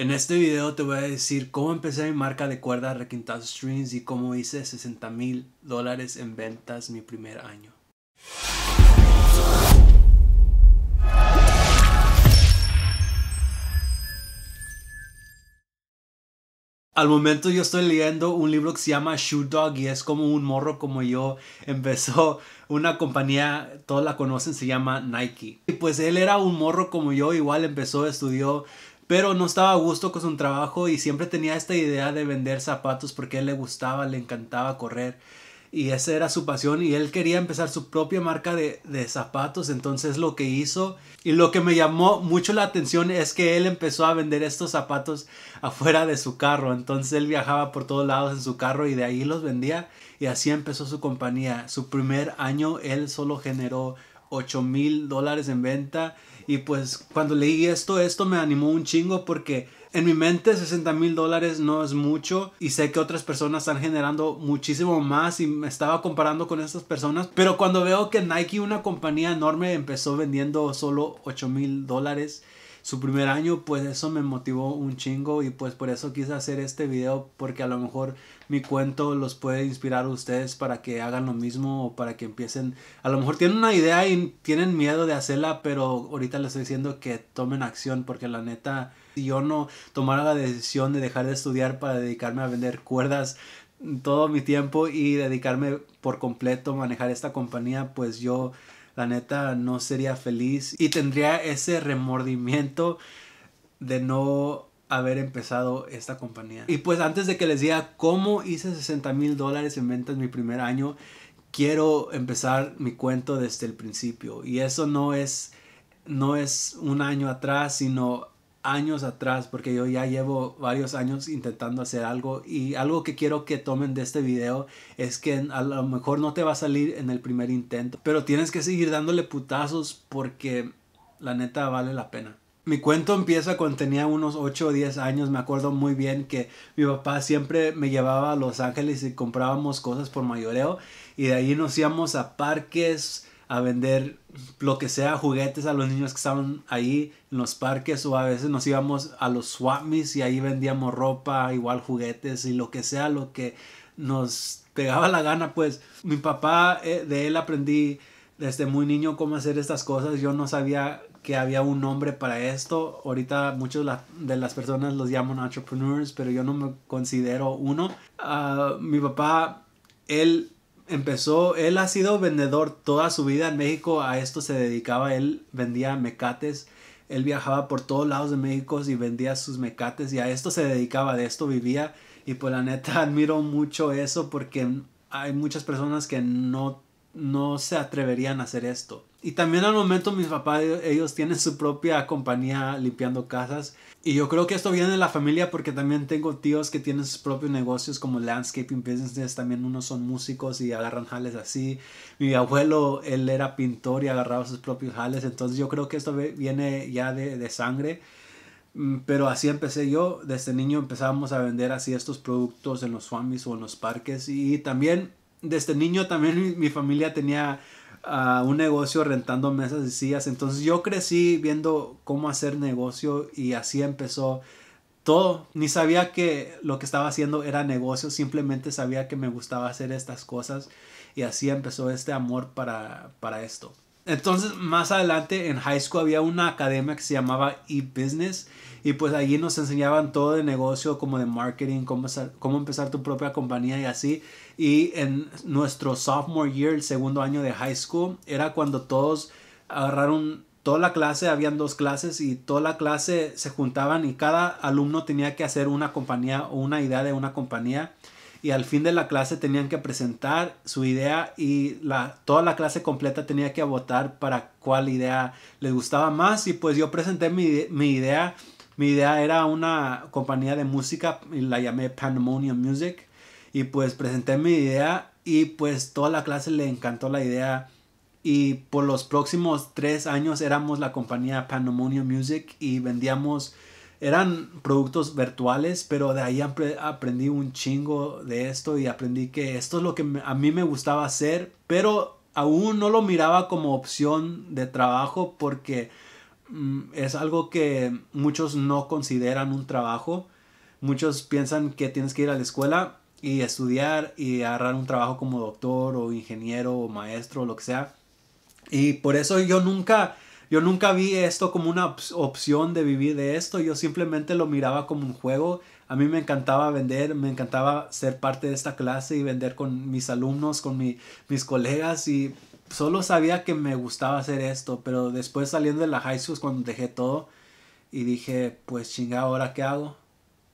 En este video te voy a decir cómo empecé mi marca de cuerdas requintado strings y cómo hice 60 mil dólares en ventas mi primer año. Al momento yo estoy leyendo un libro que se llama Shoe Dog y es como un morro como yo empezó una compañía, todos la conocen, se llama Nike. Y pues él era un morro como yo, igual empezó, estudió pero no estaba a gusto con su trabajo y siempre tenía esta idea de vender zapatos porque él le gustaba, le encantaba correr y esa era su pasión y él quería empezar su propia marca de, de, zapatos entonces lo que hizo y lo que me llamó mucho la atención es que él empezó a vender estos zapatos afuera de su carro entonces él viajaba por todos lados en su carro y de ahí los vendía y así empezó su compañía su primer año él solo generó ocho mil dólares en venta. Y pues cuando leí esto, esto me animó un chingo porque en mi mente 60 mil dólares no es mucho y sé que otras personas están generando muchísimo más y me estaba comparando con estas personas. Pero cuando veo que Nike, una compañía enorme, empezó vendiendo solo 8 mil dólares su primer año, pues eso me motivó un chingo y pues por eso quise hacer este video porque a lo mejor mi cuento los puede inspirar a ustedes para que hagan lo mismo o para que empiecen, a lo mejor tienen una idea y tienen miedo de hacerla, pero ahorita les estoy diciendo que tomen acción porque la neta, si yo no tomara la decisión de dejar de estudiar para dedicarme a vender cuerdas, todo mi tiempo y dedicarme por completo a manejar esta compañía, pues yo la neta no sería feliz y tendría ese remordimiento de no haber empezado esta compañía. Y pues antes de que les diga cómo hice 60 mil dólares en ventas mi primer año, quiero empezar mi cuento desde el principio. Y eso no es, no es un año atrás, sino años atrás, porque yo ya llevo varios años intentando hacer algo y algo que quiero que tomen de este video es que a lo mejor no te va a salir en el primer intento, pero tienes que seguir dándole putazos porque la neta vale la pena. Mi cuento empieza cuando tenía unos 8 o 10 años. Me acuerdo muy bien que mi papá siempre me llevaba a Los Ángeles y comprábamos cosas por mayoreo. Y de ahí nos íbamos a parques, a vender lo que sea, juguetes a los niños que estaban ahí en los parques o a veces nos íbamos a los swamis y ahí vendíamos ropa, igual juguetes y lo que sea, lo que nos pegaba la gana, pues mi papá, eh, de él aprendí desde muy niño cómo hacer estas cosas, yo no sabía que había un nombre para esto, ahorita muchas de las personas los llaman entrepreneurs, pero yo no me considero uno. Ah, mi papá, él empezó, él ha sido vendedor toda su vida en México, a esto se dedicaba, él vendía mecates, él viajaba por todos lados de México y vendía sus mecates y a esto se dedicaba, de esto vivía y pues la neta admiro mucho eso porque hay muchas personas que no no se atreverían a hacer esto. Y también al momento mis papás, ellos tienen su propia compañía limpiando casas. Y yo creo que esto viene de la familia porque también tengo tíos que tienen sus propios negocios como landscaping businesses. También unos son músicos y agarran jales así. Mi abuelo, él era pintor y agarraba sus propios jales. Entonces yo creo que esto viene ya de, de sangre. Mm, pero así empecé yo. Desde niño empezábamos a vender así estos productos en los swamis o en los parques. Y también desde niño también mi, familia tenía ah, un negocio rentando mesas y sillas. Entonces yo crecí viendo cómo hacer negocio y así empezó todo. Ni sabía que lo que estaba haciendo era negocio, simplemente sabía que me gustaba hacer estas cosas y así empezó este amor para, para esto. Entonces, más adelante en high school había una academia que se llamaba e-business y pues allí nos enseñaban todo de negocio, como de marketing, cómo, cómo empezar tu propia compañía y así. Y en nuestro sophomore year, el segundo año de high school, era cuando todos agarraron toda la clase, habían dos clases y toda la clase se juntaban y cada alumno tenía que hacer una compañía o una idea de una compañía y al fin de la clase tenían que presentar su idea y la, toda la clase completa tenía que votar para cuál idea les gustaba más y pues yo presenté mi, mi idea. Mi idea era una compañía de música y la llamé Pandemonium Music y pues presenté mi idea y pues toda la clase le encantó la idea y por los próximos tres años éramos la compañía Pandemonium Music y vendíamos eran productos virtuales, pero de ahí aprendí un chingo de esto y aprendí que esto es lo que a mí me gustaba hacer, pero aún no lo miraba como opción de trabajo porque mm, es algo que muchos no consideran un trabajo. Muchos piensan que tienes que ir a la escuela y estudiar y agarrar un trabajo como doctor o ingeniero o maestro o lo que sea. Y por eso yo nunca yo nunca vi esto como una opción de vivir de esto, yo simplemente lo miraba como un juego. A mí me encantaba vender, me encantaba ser parte de esta clase y vender con mis alumnos, con mis colegas y solo sabía que me gustaba hacer esto, pero después saliendo de la high school cuando dejé todo y dije, pues chinga, ahora qué hago.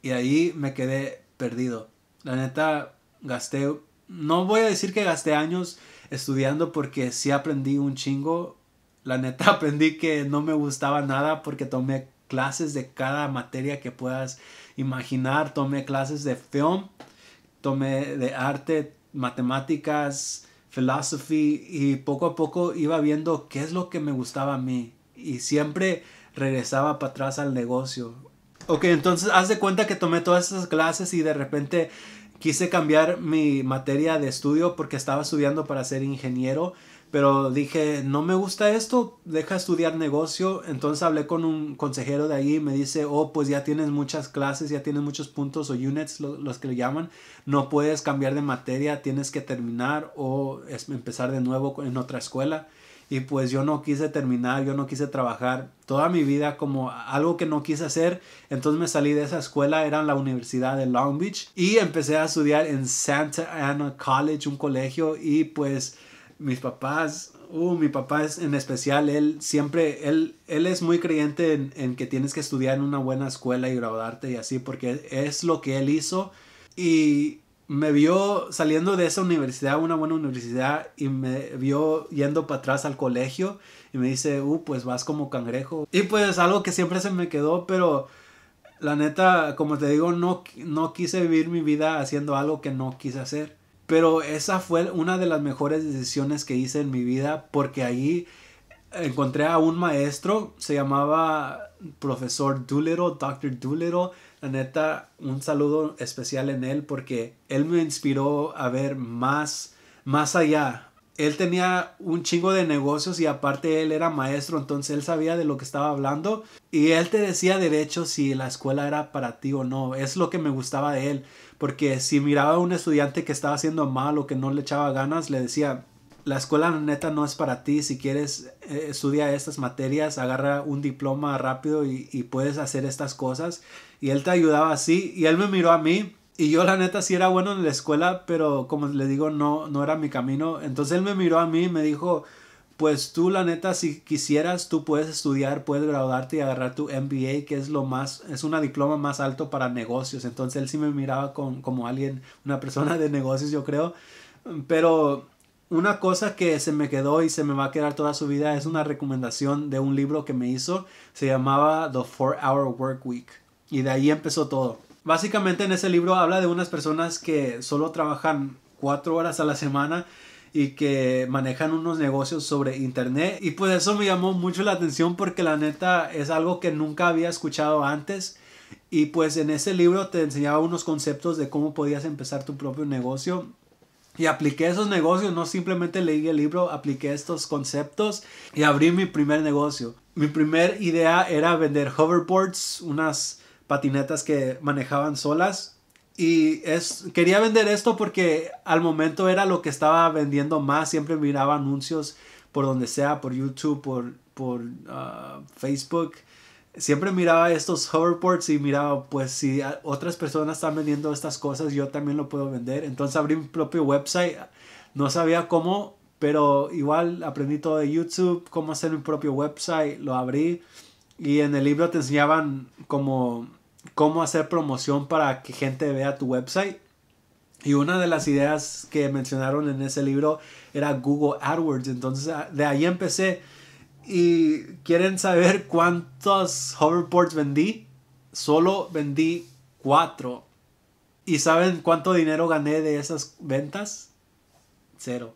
Y ahí me quedé perdido. La neta, gasté, no voy a decir que gasté años estudiando porque sí aprendí un chingo, la neta aprendí que no me gustaba nada porque tomé clases de cada materia que puedas imaginar. Tomé clases de film, tomé de arte, matemáticas, philosophy y poco a poco iba viendo qué es lo que me gustaba a mí y siempre regresaba para atrás al negocio. Ok, entonces haz de cuenta que tomé todas esas clases y de repente quise cambiar mi materia de estudio porque estaba estudiando para ser ingeniero pero dije, no me gusta esto, deja estudiar negocio. Entonces hablé con un consejero de ahí y me dice, oh, pues ya tienes muchas clases, ya tienes muchos puntos o units, los que le llaman. No puedes cambiar de materia, tienes que terminar o es, empezar de nuevo en otra escuela. Y pues yo no quise terminar, yo no quise trabajar toda mi vida como algo que no quise hacer. Entonces me salí de esa escuela, era la Universidad de Long Beach. Y empecé a estudiar en Santa Ana College, un colegio. Y pues mis papás, uh, mi papá es en especial, él siempre, él, él es muy creyente en, que tienes que estudiar en una buena escuela y graduarte y así, porque es lo que él hizo. Y me vio saliendo de esa universidad, una buena universidad, y me vio yendo para atrás al colegio y me dice, uh, pues vas como cangrejo. Y pues algo que siempre se me quedó, pero la neta, como te digo, no, no quise vivir mi vida haciendo algo que no quise hacer pero esa fue una de las mejores decisiones que hice en mi vida porque ahí encontré a un maestro, se llamaba profesor Doolittle, Dr. Doolittle. La neta, un saludo especial en él porque él me inspiró a ver más, más allá, él tenía un chingo de negocios y aparte él era maestro, entonces él sabía de lo que estaba hablando y él te decía derecho si la escuela era para ti o no. Es lo que me gustaba de él, porque si miraba a un estudiante que estaba haciendo mal o que no le echaba ganas, le decía, la escuela neta no es para ti, si quieres eh, estudia estas materias, agarra un diploma rápido y puedes hacer estas cosas. Y él te ayudaba así y él me miró a mí y yo la neta sí era bueno en la escuela, pero como le digo, no, no era mi camino. Entonces él me miró a mí y me dijo, pues tú la neta, si quisieras, tú puedes estudiar, puedes graduarte y agarrar tu MBA, que es lo más, es una diploma más alto para negocios. Entonces él sí me miraba como alguien, una persona de negocios, yo creo. Pero una cosa que se me quedó y se me va a quedar toda su vida es una recomendación de un libro que me hizo. Se llamaba The Four Hour Work Week. Y de ahí empezó todo. Básicamente en ese libro habla de unas personas que solo trabajan cuatro horas a la semana y que manejan unos negocios sobre internet y pues eso me llamó mucho la atención porque la neta es algo que nunca había escuchado antes y pues en ese libro te enseñaba unos conceptos de cómo podías empezar tu propio negocio y apliqué esos negocios, no simplemente leí el libro, apliqué estos conceptos y abrí mi primer negocio. Mi primer idea era vender hoverboards, unas patinetas que manejaban solas. Y es, quería vender esto porque al momento era lo que estaba vendiendo más. Siempre miraba anuncios por donde sea, por YouTube, por, por ah, Facebook. Siempre miraba estos hoverboards y miraba, pues si otras personas están vendiendo estas cosas, yo también lo puedo vender. Entonces abrí mi propio website. No sabía cómo, pero igual aprendí todo de YouTube, cómo hacer mi propio website, lo abrí. Y en el libro te enseñaban como cómo hacer promoción para que gente vea tu website. Y una de las ideas que mencionaron en ese libro era Google AdWords. Entonces ah, de ahí empecé. Y quieren saber cuántos hoverboards vendí. Solo vendí cuatro. ¿Y saben cuánto dinero gané de esas ventas? Cero.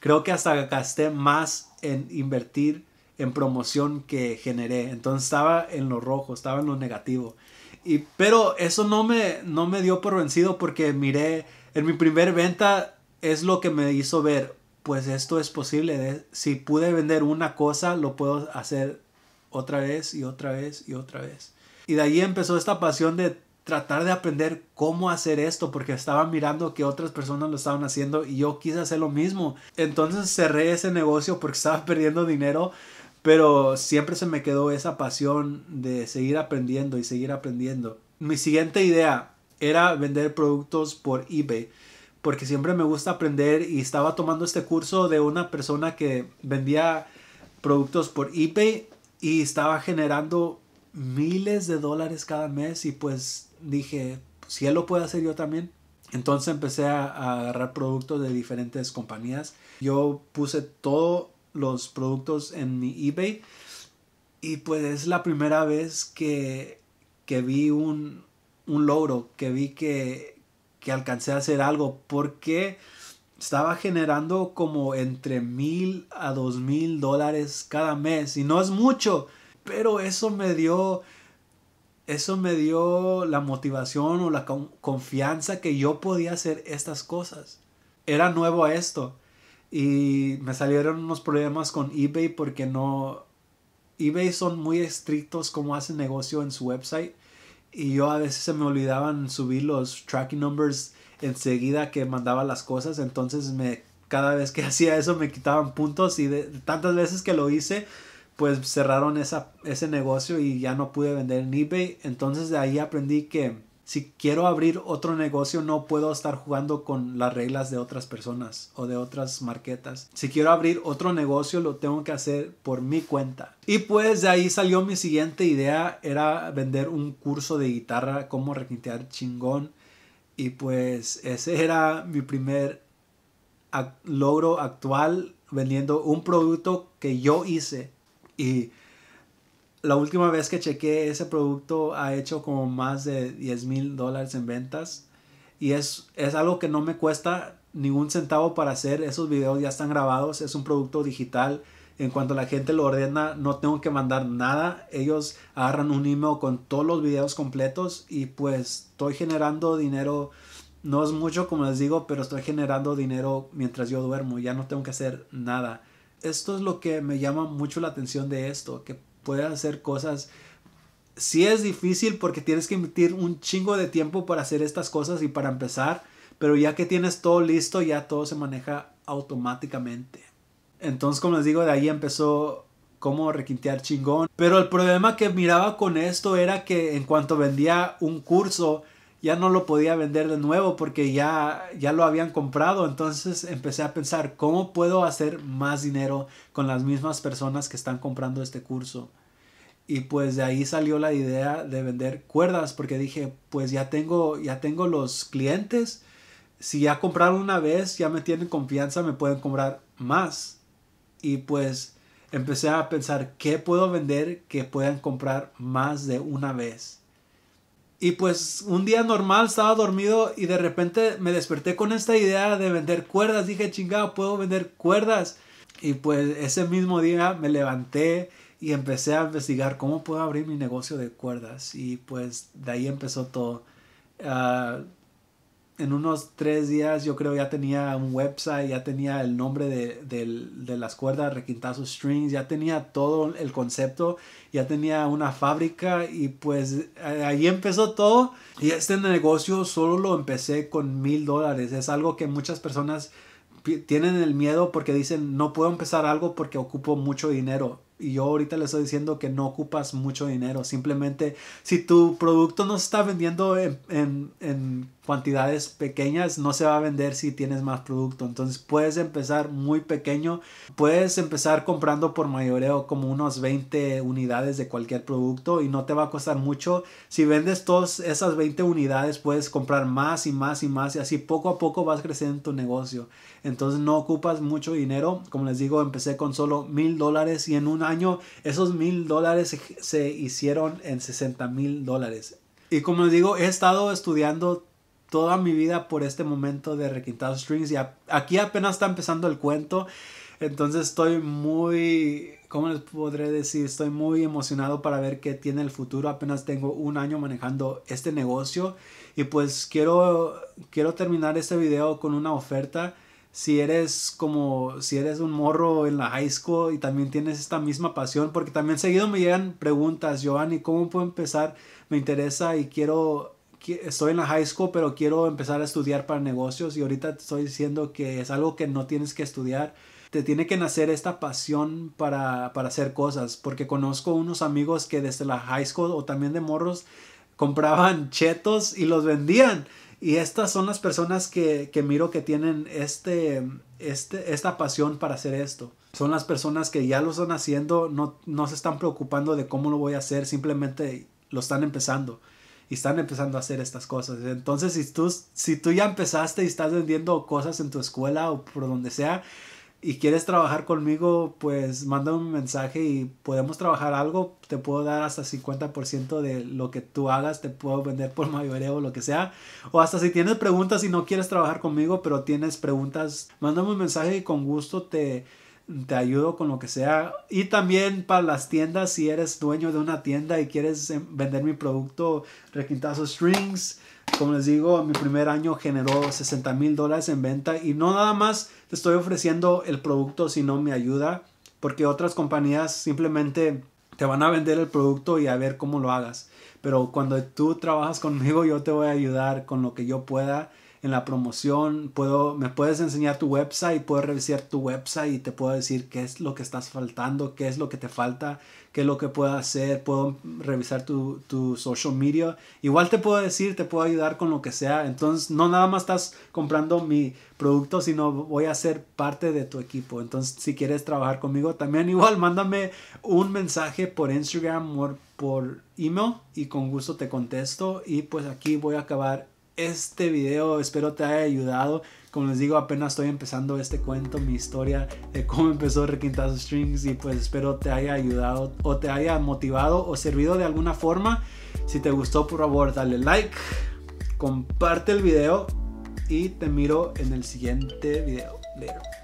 Creo que hasta gasté más en invertir en promoción que generé. Entonces estaba en lo rojo, estaba en lo negativo pero eso no me, no me dio por vencido porque miré, en mi primer venta es lo que me hizo ver, pues esto es posible, si pude vender una cosa, lo puedo hacer otra vez y otra vez y otra vez. Y de ahí empezó esta pasión de tratar de aprender cómo hacer esto porque estaba mirando que otras personas lo estaban haciendo y yo quise hacer lo mismo. Entonces cerré ese negocio porque estaba perdiendo dinero pero siempre se me quedó esa pasión de seguir aprendiendo y seguir aprendiendo. Mi siguiente idea era vender productos por eBay porque siempre me gusta aprender y estaba tomando este curso de una persona que vendía productos por eBay y estaba generando miles de dólares cada mes y pues dije, pues, si él lo puede hacer yo también. Entonces empecé a, a agarrar productos de diferentes compañías. Yo puse todo los productos en mi eBay. Y pues es la primera vez que, que vi un, un logro, que vi que, que alcancé a hacer algo, porque estaba generando como entre mil a dos mil dólares cada mes. Y no es mucho, pero eso me dio eso me dio la motivación o la confianza que yo podía hacer estas cosas. Era nuevo a esto y me salieron unos problemas con eBay porque no eBay son muy estrictos como hacen negocio en su website y yo a veces se me olvidaban subir los tracking numbers enseguida que mandaba las cosas entonces me cada vez que hacía eso me quitaban puntos y de, tantas veces que lo hice pues cerraron esa, ese negocio y ya no pude vender en eBay entonces de ahí aprendí que si quiero abrir otro negocio no puedo estar jugando con las reglas de otras personas o de otras marquetas. Si quiero abrir otro negocio lo tengo que hacer por mi cuenta. Y pues de ahí salió mi siguiente idea, era vender un curso de guitarra, cómo requintear chingón. Y pues ese era mi primer logro actual vendiendo un producto que yo hice. Y la última vez que chequeé ese producto ha hecho como más de 10 mil dólares en ventas. Y es, es algo que no me cuesta ningún centavo para hacer. Esos videos ya están grabados. Es un producto digital. En cuanto la gente lo ordena, no tengo que mandar nada. Ellos agarran un email con todos los videos completos y pues estoy generando dinero. No es mucho, como les digo, pero estoy generando dinero mientras yo duermo. Ya no tengo que hacer nada. Esto es lo que me llama mucho la atención de esto, que puede hacer cosas. Sí es difícil porque tienes que emitir un chingo de tiempo para hacer estas cosas y para empezar, pero ya que tienes todo listo, ya todo se maneja automáticamente. Entonces, como les digo, de ahí empezó como requintear chingón. Pero el problema que miraba con esto era que en cuanto vendía un curso, ya no lo podía vender de nuevo porque ya, ya lo habían comprado. Entonces empecé a pensar, ¿cómo puedo hacer más dinero con las mismas personas que están comprando este curso? y pues de ahí salió la idea de vender cuerdas porque dije, pues ya tengo, ya tengo los clientes. Si ya compraron una vez, ya me tienen confianza, me pueden comprar más. Y pues empecé a pensar qué puedo vender que puedan comprar más de una vez. Y pues un día normal estaba dormido y de repente me desperté con esta idea de vender cuerdas. Dije, chingado, puedo vender cuerdas. Y pues ese mismo día me levanté y empecé a investigar cómo puedo abrir mi negocio de cuerdas y pues de ahí empezó todo. Ah, en unos tres días yo creo ya tenía un website, ya tenía el nombre de, de las cuerdas, requintazo strings, ya tenía todo el concepto, ya tenía una fábrica y pues ahí empezó todo. Y este negocio solo lo empecé con mil dólares. Es algo que muchas personas tienen el miedo porque dicen no puedo empezar algo porque ocupo mucho dinero y yo ahorita le estoy diciendo que no ocupas mucho dinero. Simplemente, si tu producto no se está vendiendo en, en cuantidades pequeñas no se va a vender si tienes más producto. Entonces puedes empezar muy pequeño. Puedes empezar comprando por mayoreo como unos 20 unidades de cualquier producto y no te va a costar mucho. Si vendes todas esas 20 unidades puedes comprar más y más y más y así poco a poco vas creciendo tu negocio. Entonces no ocupas mucho dinero. Como les digo, empecé con solo mil dólares y en un año esos mil dólares se hicieron en 60 mil dólares. Y como les digo, he estado estudiando toda mi vida por este momento de requintado Strings y aquí apenas está empezando el cuento. Entonces estoy muy, ¿cómo les podré decir? Estoy muy emocionado para ver qué tiene el futuro. Apenas tengo un año manejando este negocio y pues quiero, quiero terminar este video con una oferta. Si eres como, si eres un morro en la high school y también tienes esta misma pasión, porque también seguido me llegan preguntas, Giovanni, ¿cómo puedo empezar? Me interesa y quiero estoy en la high school, pero quiero empezar a estudiar para negocios y ahorita te estoy diciendo que es algo que no tienes que estudiar. Te tiene que nacer esta pasión para, hacer cosas, porque conozco unos amigos que desde la high school o también de morros compraban chetos y los vendían. Y estas son las personas que, miro que tienen este, este, esta pasión para hacer esto. Son las personas que ya lo están haciendo, no, no se están preocupando de cómo lo voy a hacer, simplemente lo están empezando y están empezando a hacer estas cosas. Entonces, si tú, si tú ya empezaste y estás vendiendo cosas en tu escuela o por donde sea y quieres trabajar conmigo, pues manda un mensaje y podemos trabajar algo. Te puedo dar hasta 50% de lo que tú hagas, te puedo vender por mayoría o lo que sea. O hasta si tienes preguntas y no quieres trabajar conmigo, pero tienes preguntas, mándame un mensaje y con gusto te te ayudo con lo que sea. Y también para las tiendas, si eres dueño de una tienda y quieres em, vender mi producto, Requintazo Strings, como les digo, mi primer año generó 60 mil dólares en venta. Y no nada más te estoy ofreciendo el producto, sino me ayuda, porque otras compañías simplemente te van a vender el producto y a ver cómo lo hagas. Pero cuando tú trabajas conmigo, yo te voy a ayudar con lo que yo pueda en la promoción, puedo, me puedes enseñar tu website, puedo revisar tu website y te puedo decir qué es lo que estás faltando, qué es lo que te falta, qué es lo que puedo hacer, puedo revisar tu, tu social media. Igual te puedo decir, te puedo ayudar con lo que sea. Entonces, no nada más estás comprando mi producto, sino voy a ser parte de tu equipo. Entonces, si quieres trabajar conmigo, también igual mándame un mensaje por Instagram o por email y con gusto te contesto. Y pues aquí voy a acabar este video espero te haya ayudado. Como les digo, apenas estoy empezando este cuento, mi historia de cómo empezó Requintazo Strings y pues espero te haya ayudado o te haya motivado o servido de alguna forma. Si te gustó, por favor, dale like, comparte el video y te miro en el siguiente video. Later.